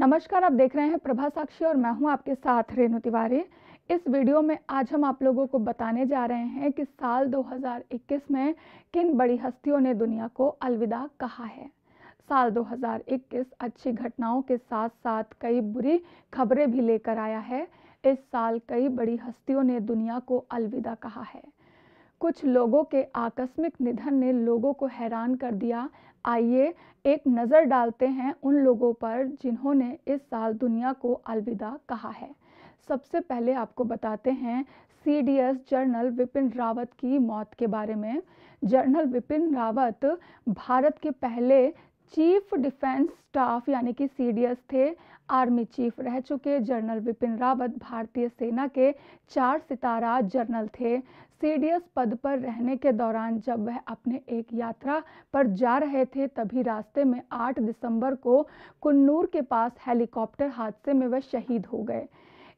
नमस्कार आप देख रहे हैं प्रभा साक्षी और मैं हूं आपके साथ रेणु तिवारी इस वीडियो में आज हम आप लोगों को बताने जा रहे हैं कि साल 2021 में किन बड़ी हस्तियों ने दुनिया को अलविदा कहा है साल 2021 अच्छी घटनाओं के साथ साथ कई बुरी खबरें भी लेकर आया है इस साल कई बड़ी हस्तियों ने दुनिया को अलविदा कहा है कुछ लोगों के आकस्मिक निधन ने लोगों को हैरान कर दिया आइए एक नज़र डालते हैं उन लोगों पर जिन्होंने इस साल दुनिया को अलविदा कहा है सबसे पहले आपको बताते हैं C D S general Bipin Rawat की मौत के बारे में जर्नल विपिन रावत भारत के पहले चीफ डिफेंस स्टाफ यानी कि सीडीएस थे आर्मी चीफ रह चुके जनरल विपिन रावत भारतीय सेना के चार सितारा जनरल थे सीडीएस पद पर रहने के दौरान जब वह अपने एक यात्रा पर जा रहे थे तभी रास्ते में 8 दिसंबर को कुन्नूर के पास हेलीकॉप्टर हादसे में वह शहीद हो गए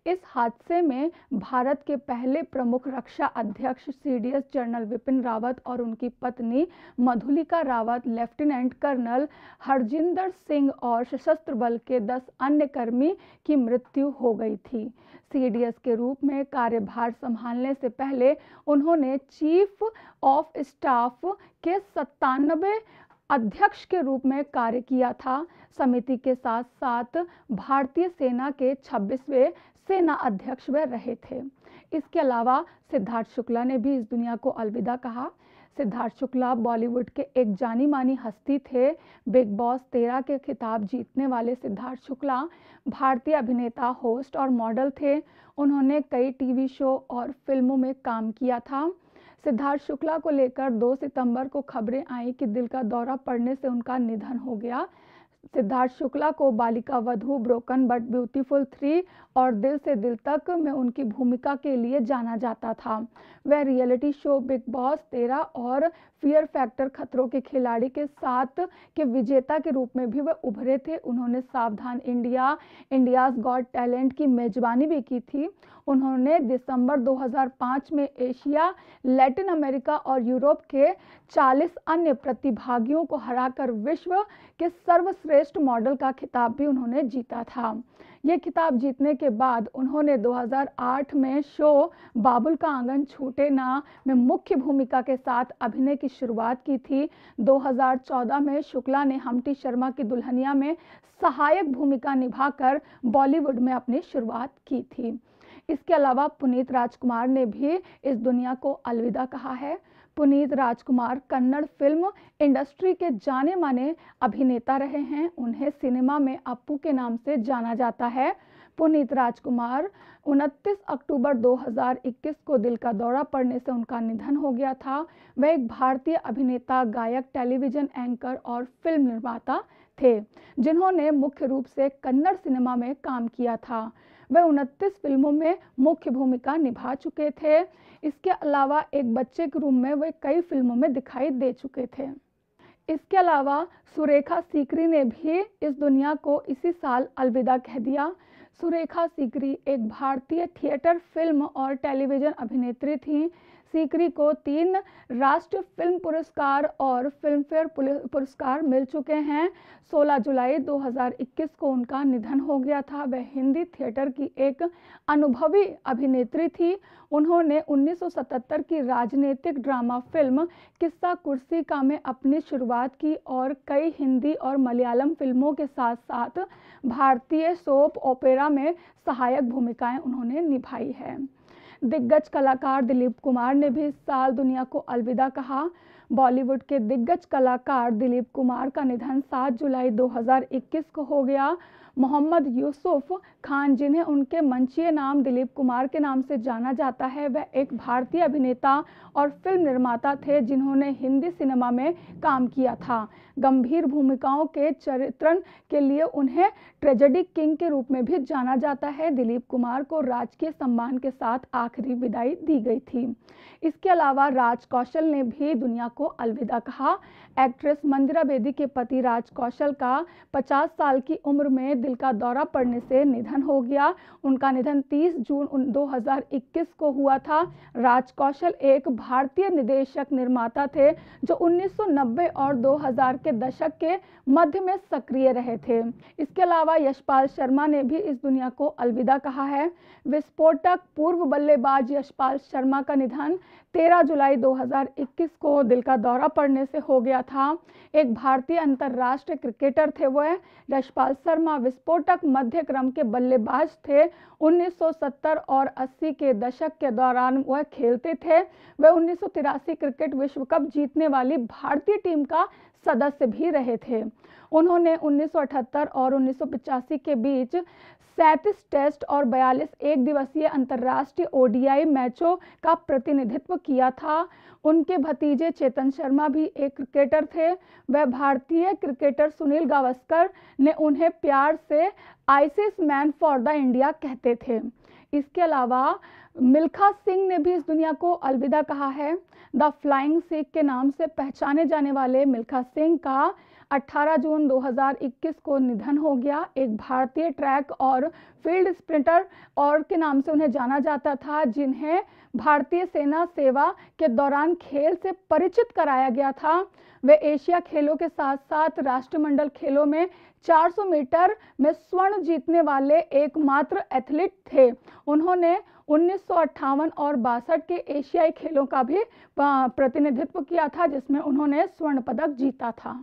इस हादसे में भारत के पहले प्रमुख रक्षा अध्यक्ष सीडीएस जनरल विपिन रावत और उनकी पत्नी मधुलिका रावत लेफ्टिनेंट कर्नल हरजिंदर सिंह और सशस्त्र बल के दस अन्य कर्मी की मृत्यु हो गई थी सीडीएस के रूप में कार्यभार संभालने से पहले उन्होंने चीफ ऑफ स्टाफ के सत्तानबे अध्यक्ष के रूप में कार्य किया था समिति के साथ साथ भारतीय सेना के 26वें सेना अध्यक्ष वह रहे थे इसके अलावा सिद्धार्थ शुक्ला ने भी इस दुनिया को अलविदा कहा सिद्धार्थ शुक्ला बॉलीवुड के एक जानी मानी हस्ती थे बिग बॉस तेरह के खिताब जीतने वाले सिद्धार्थ शुक्ला भारतीय अभिनेता होस्ट और मॉडल थे उन्होंने कई टीवी शो और फिल्मों में काम किया था सिद्धार्थ शुक्ला को लेकर 2 सितंबर को खबरें आई कि दिल का दौरा पड़ने से उनका निधन हो गया सिद्धार्थ शुक्ला को बालिका वधु ब्रोकन बट ब्यूटीफुल थ्री और दिल से दिल तक में उनकी भूमिका के लिए जाना जाता था वह रियलिटी शो बिग बॉस तेरह और फियर फैक्टर खतरों के खिलाड़ी के साथ के विजेता के रूप में भी वह उभरे थे उन्होंने सावधान इंडिया इंडियाज गॉड टैलेंट की मेजबानी भी की थी उन्होंने दिसंबर 2005 में एशिया लैटिन अमेरिका और यूरोप के 40 अन्य प्रतिभागियों को हराकर विश्व के सर्वश्रेष्ठ मॉडल का खिताब भी उन्होंने जीता था ये किताब जीतने के बाद उन्होंने 2008 में शो बाबुल का आंगन छूटे ना में मुख्य भूमिका के साथ अभिनय की शुरुआत की थी 2014 में शुक्ला ने हमटी शर्मा की दुल्हनिया में सहायक भूमिका निभाकर बॉलीवुड में अपनी शुरुआत की थी इसके अलावा पुनीत राजकुमार ने भी इस दुनिया को अलविदा कहा है पुनीत राजकुमार कन्नड़ फिल्म इंडस्ट्री के जाने माने अभिनेता रहे हैं उन्हें सिनेमा में अप्पू के नाम से जाना जाता है पुनीत राजकुमार 29 अक्टूबर 2021 को दिल का दौरा पड़ने से उनका निधन हो गया था वह एक भारतीय अभिनेता गायक टेलीविजन एंकर और फिल्म निर्माता थे जिन्होंने मुख्य रूप से कन्नड़ सिनेमा में काम किया था वे उनतीस फिल्मों में मुख्य भूमिका निभा चुके थे इसके अलावा एक बच्चे के रूप में वे कई फिल्मों में दिखाई दे चुके थे इसके अलावा सुरेखा सीकरी ने भी इस दुनिया को इसी साल अलविदा कह दिया सुरेखा सीकरी एक भारतीय थिएटर फिल्म और टेलीविज़न अभिनेत्री थीं सीकरी को तीन राष्ट्रीय फिल्म पुरस्कार और फिल्मफेयर पुरस्कार मिल चुके हैं 16 जुलाई 2021 को उनका निधन हो गया था वह हिंदी थिएटर की एक अनुभवी अभिनेत्री थी उन्होंने 1977 की राजनीतिक ड्रामा फिल्म किस्सा कुर्सी का में अपनी शुरुआत की और कई हिंदी और मलयालम फिल्मों के साथ साथ भारतीय सोप ओपेरा में सहायक भूमिकाएं उन्होंने निभाई है दिग्गज कलाकार दिलीप कुमार ने भी इस साल दुनिया को अलविदा कहा बॉलीवुड के दिग्गज कलाकार दिलीप कुमार का निधन 7 जुलाई 2021 को हो गया मोहम्मद यूसुफ खान जिन्हें उनके मंचीय नाम दिलीप कुमार के नाम से जाना जाता है वह एक भारतीय अभिनेता और फिल्म निर्माता थे जिन्होंने हिंदी सिनेमा में काम किया था गंभीर भूमिकाओं के चरित्रण के लिए उन्हें ट्रेजेडी किंग के रूप में भी जाना जाता है दिलीप कुमार को राजकीय सम्मान के साथ आखिरी विदाई दी गई थी इसके अलावा राज कौशल ने भी दुनिया को को अलविदा कहा एक्ट्रेस मंदिरा बेदी के पति राज कौशल का 50 साल की उम्र में दिल का दौरा पड़ने से निधन हो गया उनका निधन 30 जून 2021 को हुआ था राज कौशल एक भारतीय निदेशक निर्माता थे जो 1990 और 2000 के दशक के मध्य में सक्रिय रहे थे इसके अलावा यशपाल शर्मा ने भी इस दुनिया को अलविदा कहा है विस्फोटक पूर्व बल्लेबाज यशपाल शर्मा का निधन 13 जुलाई 2021 को दिल का दौरा पड़ने से हो गया था एक भारतीय अंतर्राष्ट्रीय क्रिकेटर थे वह यशपाल शर्मा विस्फोटक मध्य क्रम के बल्लेबाज थे 1970 और 80 के दशक के दौरान वह खेलते थे वह उन्नीस क्रिकेट विश्व कप जीतने वाली भारतीय टीम का सदस्य भी रहे थे उन्होंने 1978 और 1985 के बीच सैंतीस टेस्ट और 42 एक दिवसीय अंतर्राष्ट्रीय ओडीआई मैचों का प्रतिनिधित्व किया था उनके भतीजे चेतन शर्मा भी एक क्रिकेटर थे वह भारतीय क्रिकेटर सुनील गावस्कर ने उन्हें प्यार से आइसिस मैन फॉर द इंडिया कहते थे इसके अलावा मिल्खा सिंह ने भी इस दुनिया को अलविदा कहा है द फ्लाइंग सिख के नाम से पहचाने जाने वाले मिल्खा सिंह का 18 जून 2021 को निधन हो गया एक भारतीय ट्रैक और फील्ड स्प्रिंटर और के नाम से उन्हें जाना जाता था जिन्हें भारतीय सेना सेवा के दौरान खेल से परिचित कराया गया था वे एशिया खेलों के साथ साथ राष्ट्रमंडल खेलों में 400 मीटर में स्वर्ण जीतने वाले एकमात्र एथलीट थे उन्होंने उन्नीस और बासठ के एशियाई खेलों का भी प्रतिनिधित्व किया था जिसमें उन्होंने स्वर्ण पदक जीता था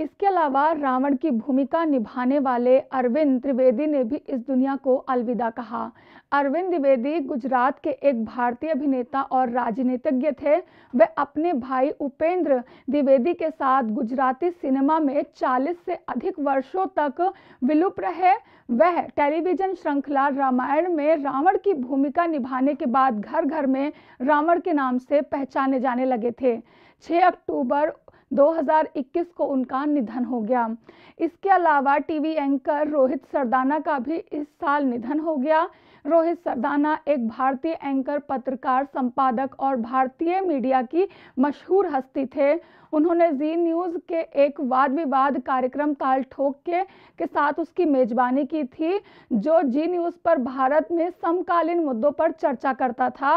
इसके अलावा रावण की भूमिका निभाने वाले अरविंद त्रिवेदी ने भी इस दुनिया को अलविदा कहा अरविंद द्विवेदी गुजरात के एक भारतीय अभिनेता और राजनीतिज्ञ थे वे अपने भाई उपेंद्र द्विवेदी के साथ गुजराती सिनेमा में 40 से अधिक वर्षों तक विलुप्त रहे वह टेलीविजन श्रृंखला रामायण में रावण की भूमिका निभाने के बाद घर घर में रावण के नाम से पहचाने जाने लगे थे 6 अक्टूबर 2021 को उनका निधन हो गया इसके अलावा टीवी एंकर रोहित सरदाना का भी इस साल निधन हो गया रोहित सरदाना एक भारतीय एंकर पत्रकार संपादक और भारतीय मीडिया की मशहूर हस्ती थे उन्होंने जी न्यूज़ के एक वाद विवाद कार्यक्रम ताल ठोक के, के साथ उसकी मेज़बानी की थी जो जी न्यूज़ पर भारत में समकालीन मुद्दों पर चर्चा करता था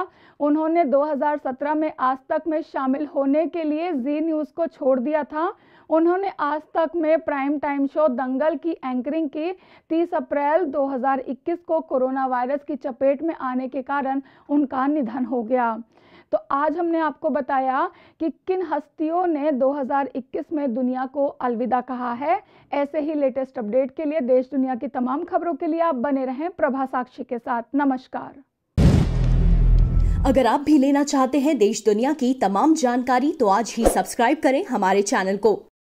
उन्होंने 2017 में आज तक में शामिल होने के लिए जी न्यूज़ को छोड़ दिया था उन्होंने आज तक में प्राइम टाइम शो दंगल की एंकरिंग की 30 अप्रैल 2021 को कोरोना वायरस की चपेट में आने के कारण उनका निधन हो गया तो आज हमने आपको बताया कि किन हस्तियों ने 2021 में दुनिया को अलविदा कहा है ऐसे ही लेटेस्ट अपडेट के लिए देश दुनिया की तमाम खबरों के लिए आप बने रहें प्रभा साक्षी के साथ नमस्कार अगर आप भी लेना चाहते हैं देश दुनिया की तमाम जानकारी तो आज ही सब्सक्राइब करें हमारे चैनल को